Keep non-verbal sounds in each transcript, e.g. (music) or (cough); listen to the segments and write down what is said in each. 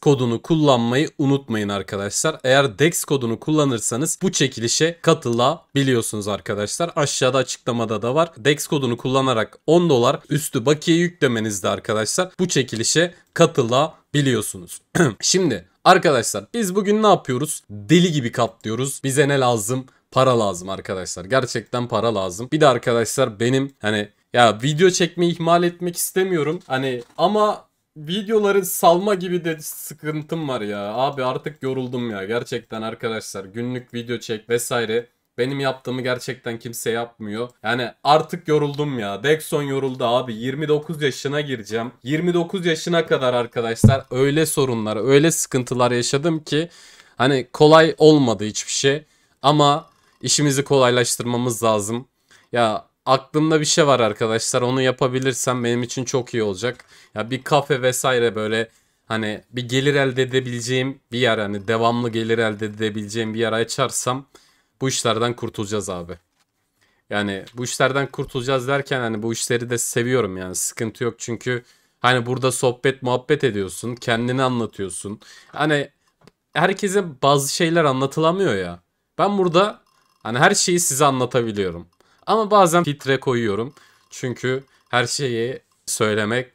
kodunu kullanmayı unutmayın arkadaşlar. Eğer DEX kodunu kullanırsanız bu çekilişe katılabiliyorsunuz arkadaşlar. Aşağıda açıklamada da var. DEX kodunu kullanarak 10 dolar üstü bakiye yüklemenizde arkadaşlar bu çekilişe katılabiliyorsunuz. (clears throat) Şimdi arkadaşlar biz bugün ne yapıyoruz? Deli gibi katlıyoruz. Bize ne lazım? Para lazım arkadaşlar. Gerçekten para lazım. Bir de arkadaşlar benim hani ya video çekmeyi ihmal etmek istemiyorum. Hani ama videoları salma gibi de sıkıntım var ya. Abi artık yoruldum ya gerçekten arkadaşlar. Günlük video çek vesaire. Benim yaptığımı gerçekten kimse yapmıyor. Yani artık yoruldum ya. Dexon yoruldu abi. 29 yaşına gireceğim. 29 yaşına kadar arkadaşlar öyle sorunlar, öyle sıkıntılar yaşadım ki hani kolay olmadı hiçbir şey. Ama işimizi kolaylaştırmamız lazım. Ya aklımda bir şey var arkadaşlar. Onu yapabilirsem benim için çok iyi olacak. Ya bir kafe vesaire böyle hani bir gelir elde edebileceğim bir yer hani devamlı gelir elde edebileceğim bir yer açarsam bu işlerden kurtulacağız abi. Yani bu işlerden kurtulacağız derken hani bu işleri de seviyorum yani sıkıntı yok çünkü hani burada sohbet muhabbet ediyorsun, kendini anlatıyorsun. Hani herkese bazı şeyler anlatılamıyor ya. Ben burada hani her şeyi size anlatabiliyorum. Ama bazen filtre koyuyorum. Çünkü her şeyi söylemek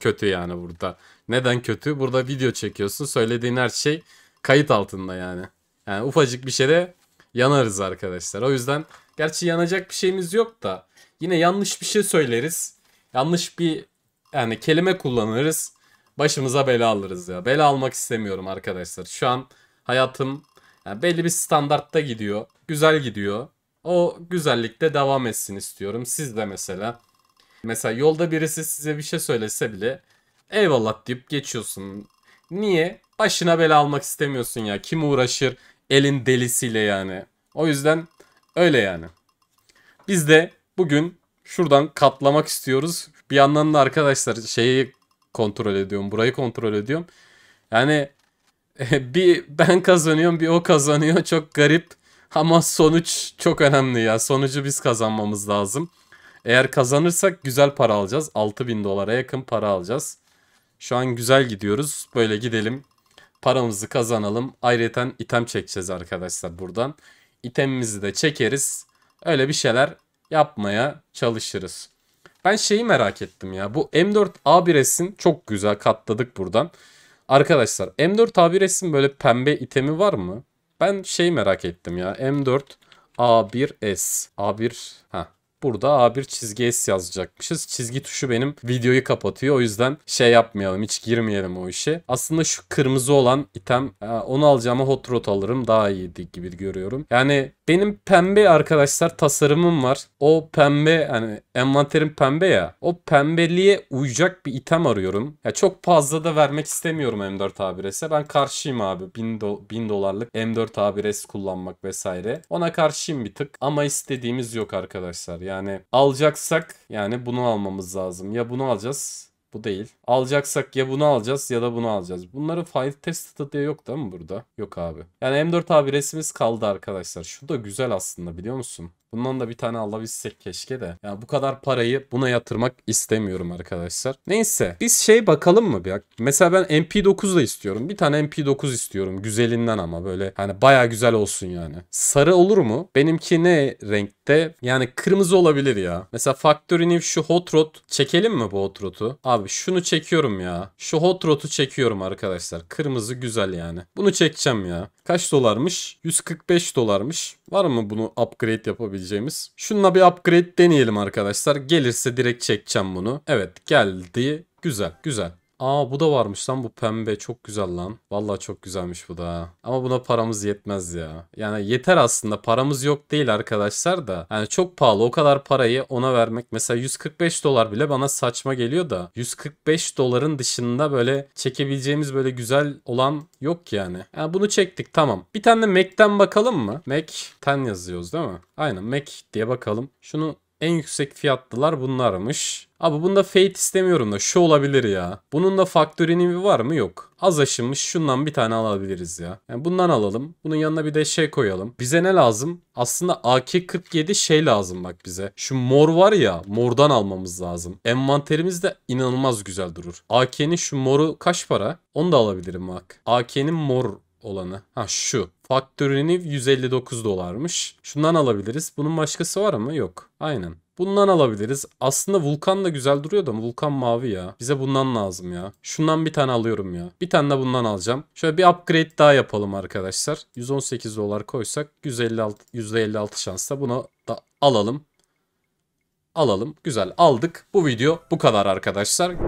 kötü yani burada. Neden kötü? Burada video çekiyorsun. Söylediğin her şey kayıt altında yani. Yani ufacık bir şeyde yanarız arkadaşlar. O yüzden gerçi yanacak bir şeyimiz yok da yine yanlış bir şey söyleriz. Yanlış bir yani kelime kullanırız. Başımıza bela alırız ya. Bela almak istemiyorum arkadaşlar. Şu an hayatım yani belli bir standartta gidiyor. Güzel gidiyor. O güzellikte devam etsin istiyorum. Siz de mesela. Mesela yolda birisi size bir şey söylese bile eyvallah deyip geçiyorsun. Niye? Başına bela almak istemiyorsun ya. Kim uğraşır elin delisiyle yani. O yüzden öyle yani. Biz de bugün şuradan katlamak istiyoruz. Bir yandan da arkadaşlar şeyi kontrol ediyorum. Burayı kontrol ediyorum. Yani (laughs) bir ben kazanıyorum bir o kazanıyor. Çok garip. Ama sonuç çok önemli ya. Sonucu biz kazanmamız lazım. Eğer kazanırsak güzel para alacağız. 6000 dolara yakın para alacağız. Şu an güzel gidiyoruz. Böyle gidelim. Paramızı kazanalım. Ayrıca item çekeceğiz arkadaşlar buradan. İtemimizi de çekeriz. Öyle bir şeyler yapmaya çalışırız. Ben şeyi merak ettim ya. Bu M4A1 resim çok güzel katladık buradan. Arkadaşlar M4A1 resim böyle pembe itemi var mı? Ben şey merak ettim ya. M4 A1S. A1 ha Burada A1 çizgi S yazacakmışız. Çizgi tuşu benim videoyu kapatıyor. O yüzden şey yapmayalım hiç girmeyelim o işe. Aslında şu kırmızı olan item e, onu alacağıma hot rod alırım daha iyiydi gibi görüyorum. Yani benim pembe arkadaşlar tasarımım var. O pembe hani envanterim pembe ya. O pembeliğe uyacak bir item arıyorum. Ya çok fazla da vermek istemiyorum M4 Ben karşıyım abi. 1000, do 1000 dolarlık M4 kullanmak vesaire. Ona karşıyım bir tık. Ama istediğimiz yok arkadaşlar. Yani alacaksak yani bunu almamız lazım. Ya bunu alacağız bu değil. Alacaksak ya bunu alacağız ya da bunu alacağız. Bunların file tested diye yok değil mi burada? Yok abi. Yani m 4 abi 1 kaldı arkadaşlar. Şu da güzel aslında biliyor musun? Bundan da bir tane alabilsek keşke de. Yani bu kadar parayı buna yatırmak istemiyorum arkadaşlar. Neyse biz şey bakalım mı bir Mesela ben MP9 da istiyorum. Bir tane MP9 istiyorum. Güzelinden ama böyle hani baya güzel olsun yani. Sarı olur mu? Benimki ne renk de yani kırmızı olabilir ya. Mesela Factory New şu hot rod çekelim mi bu hot rod'u? Abi şunu çekiyorum ya. Şu hot rod'u çekiyorum arkadaşlar. Kırmızı güzel yani. Bunu çekeceğim ya. Kaç dolarmış? 145 dolarmış. Var mı bunu upgrade yapabileceğimiz? Şununla bir upgrade deneyelim arkadaşlar. Gelirse direkt çekeceğim bunu. Evet geldi. Güzel güzel. Aa bu da varmış lan bu pembe çok güzel lan. Vallahi çok güzelmiş bu da. Ama buna paramız yetmez ya. Yani yeter aslında paramız yok değil arkadaşlar da. Yani çok pahalı o kadar parayı ona vermek. Mesela 145 dolar bile bana saçma geliyor da. 145 doların dışında böyle çekebileceğimiz böyle güzel olan yok yani. Yani bunu çektik tamam. Bir tane de Mac'ten bakalım mı? Mac 10 yazıyoruz değil mi? Aynen Mac diye bakalım. Şunu en yüksek fiyatlılar bunlarmış. Abi bunda Fate istemiyorum da şu olabilir ya. Bunun da faktörinin var mı? Yok. Az aşınmış şundan bir tane alabiliriz ya. Yani bundan alalım. Bunun yanına bir de şey koyalım. Bize ne lazım? Aslında AK-47 şey lazım bak bize. Şu mor var ya mordan almamız lazım. Envanterimiz de inanılmaz güzel durur. AK'nin şu moru kaç para? Onu da alabilirim bak. AK'nin mor olanı. Ha şu. Faktörünü 159 dolarmış. Şundan alabiliriz. Bunun başkası var mı? Yok. Aynen. Bundan alabiliriz. Aslında Vulkan da güzel duruyor da Vulkan mavi ya. Bize bundan lazım ya. Şundan bir tane alıyorum ya. Bir tane de bundan alacağım. Şöyle bir upgrade daha yapalım arkadaşlar. 118 dolar koysak 156, %56 şansla bunu da alalım. Alalım. Güzel aldık. Bu video bu kadar arkadaşlar.